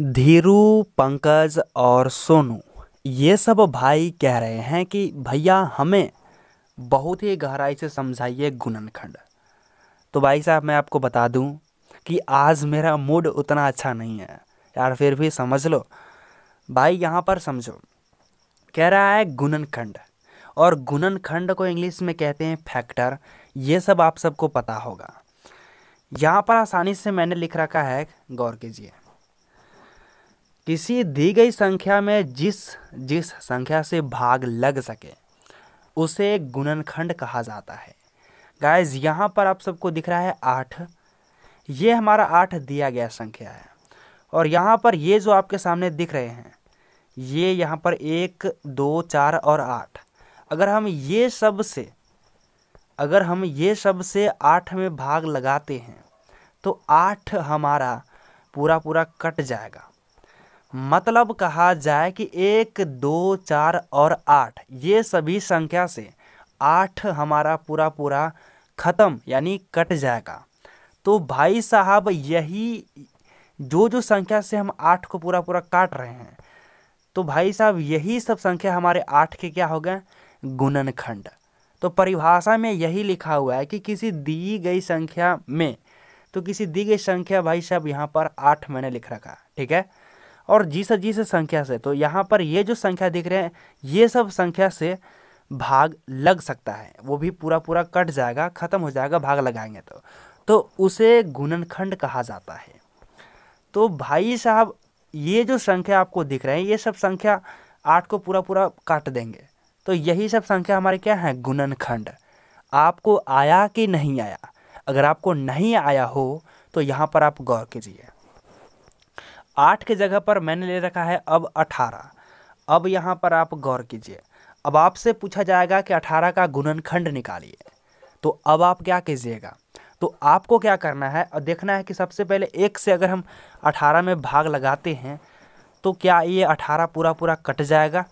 धीरू पंकज और सोनू ये सब भाई कह रहे हैं कि भैया हमें बहुत ही गहराई से समझाइए गुणनखंड तो भाई साहब मैं आपको बता दूं कि आज मेरा मूड उतना अच्छा नहीं है यार फिर भी समझ लो भाई यहाँ पर समझो कह रहा है गुणनखंड और गुणनखंड को इंग्लिश में कहते हैं फैक्टर ये सब आप सबको पता होगा यहाँ पर आसानी से मैंने लिख रखा है गौर कीजिए किसी दी गई संख्या में जिस जिस संख्या से भाग लग सके उसे गुणनखंड कहा जाता है गाइज यहाँ पर आप सबको दिख रहा है आठ ये हमारा आठ दिया गया संख्या है और यहाँ पर ये जो आपके सामने दिख रहे हैं ये यहाँ पर एक दो चार और आठ अगर हम ये सब से अगर हम ये सब से आठ में भाग लगाते हैं तो आठ हमारा पूरा पूरा कट जाएगा मतलब कहा जाए कि एक दो चार और आठ ये सभी संख्या से आठ हमारा पूरा पूरा ख़त्म यानी कट जाएगा तो भाई साहब यही जो जो संख्या से हम आठ को पूरा पूरा काट रहे हैं तो भाई साहब यही सब संख्या हमारे आठ के क्या हो गए गुणनखंड तो परिभाषा में यही लिखा हुआ है कि किसी दी गई संख्या में तो किसी दी गई संख्या भाई साहब यहाँ पर आठ मैंने लिख रखा ठीक है और जी से जी से संख्या से तो यहाँ पर ये जो संख्या दिख रहे हैं ये सब संख्या से भाग लग सकता है वो भी पूरा पूरा कट जाएगा ख़त्म हो जाएगा भाग लगाएंगे तो तो उसे गुणनखंड कहा जाता है तो भाई साहब ये जो संख्या आपको दिख रहे हैं ये सब संख्या आठ को पूरा पूरा काट देंगे तो यही सब संख्या हमारे क्या है गुणनखंड आपको आया कि नहीं आया अगर आपको नहीं आया हो तो यहाँ पर आप गौर कीजिए आठ के जगह पर मैंने ले रखा है अब अठारह अब यहाँ पर आप गौर कीजिए अब आपसे पूछा जाएगा कि अठारह का गुणनखंड निकालिए तो अब आप क्या कीजिएगा तो आपको क्या करना है और देखना है कि सबसे पहले एक से अगर हम अठारह में भाग लगाते हैं तो क्या ये अठारह पूरा पूरा कट जाएगा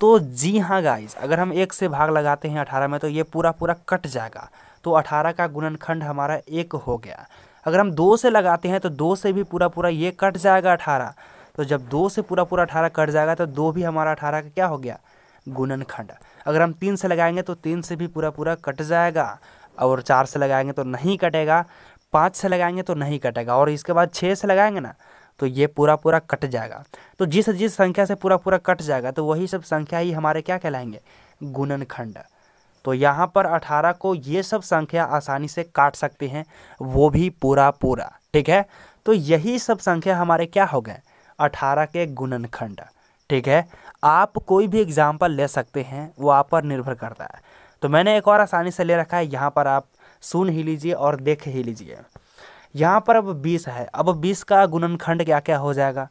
तो जी हाँ गाइस अगर हम एक से भाग लगाते हैं अठारह में तो ये पूरा पूरा कट जाएगा तो अठारह का गुणनखंड हमारा एक हो गया अगर हम दो से लगाते हैं तो दो से भी पूरा पूरा ये कट जाएगा अठारह तो जब दो से पूरा पूरा अठारह कट जाएगा तो दो भी हमारा अठारह का क्या हो गया गुणनखंड अगर हम तीन से लगाएंगे तो तीन से भी पूरा पूरा कट जाएगा और चार से लगाएंगे तो नहीं कटेगा पाँच से लगाएंगे तो नहीं कटेगा और इसके बाद छः से लगाएंगे ना तो ये पूरा पूरा कट जाएगा तो जिस जिस संख्या से पूरा पूरा कट जाएगा तो वही सब संख्या ही हमारे क्या कहलाएंगे गुणनखंड तो यहाँ पर अठारह को ये सब संख्या आसानी से काट सकते हैं वो भी पूरा पूरा ठीक है तो यही सब संख्या हमारे क्या हो गए अठारह के गुणनखंड ठीक है आप कोई भी एग्जाम्पल ले सकते हैं वो आप पर निर्भर करता है तो मैंने एक और आसानी से ले रखा है यहाँ पर आप सुन ही लीजिए और देख ही लीजिए यहाँ पर अब बीस है अब बीस का गुणनखंड क्या क्या हो जाएगा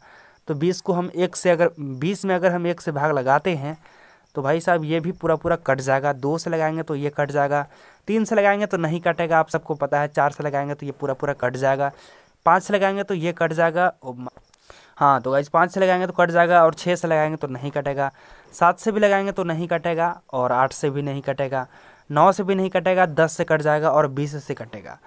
तो बीस को हम एक से अगर बीस में अगर हम एक से भाग लगाते हैं तो भाई साहब ये भी पूरा पूरा कट जाएगा दो से लगाएंगे तो ये कट जाएगा तीन से लगाएंगे तो नहीं कटेगा आप सबको पता है चार से लगाएंगे तो ये पूरा पूरा कट जाएगा पाँच से लगाएंगे तो ये कट जाएगा हाँ तो गाइज पाँच से लगाएंगे तो कट जाएगा और छः से लगाएंगे तो नहीं कटेगा सात से भी लगाएंगे तो नहीं कटेगा और आठ से भी नहीं कटेगा नौ से भी नहीं कटेगा दस से कट जाएगा और बीस से कटेगा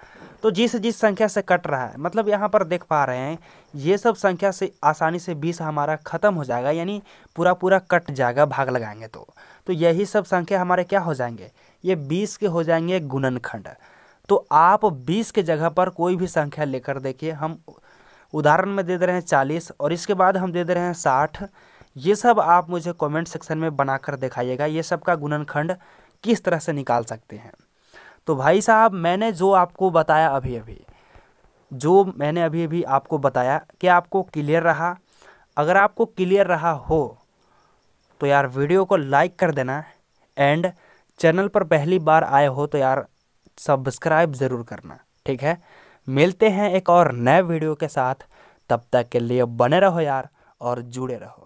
तो जिस जिस संख्या से कट रहा है मतलब यहाँ पर देख पा रहे हैं ये सब संख्या से आसानी से बीस हमारा ख़त्म हो जाएगा यानी पूरा पूरा कट जाएगा भाग लगाएंगे तो तो यही सब संख्या हमारे क्या हो जाएंगे ये बीस के हो जाएंगे गुणनखंड तो आप बीस के जगह पर कोई भी संख्या लेकर देखिए हम उदाहरण में दे दे रहे हैं चालीस और इसके बाद हम दे दे रहे हैं साठ ये सब आप मुझे कमेंट सेक्शन में बनाकर दिखाइएगा ये सब का गुणनखंड किस तरह से निकाल सकते हैं तो भाई साहब मैंने जो आपको बताया अभी अभी जो मैंने अभी अभी आपको बताया कि आपको क्लियर रहा अगर आपको क्लियर रहा हो तो यार वीडियो को लाइक कर देना एंड चैनल पर पहली बार आए हो तो यार सब्सक्राइब ज़रूर करना ठीक है मिलते हैं एक और नए वीडियो के साथ तब तक के लिए बने रहो यार और जुड़े रहो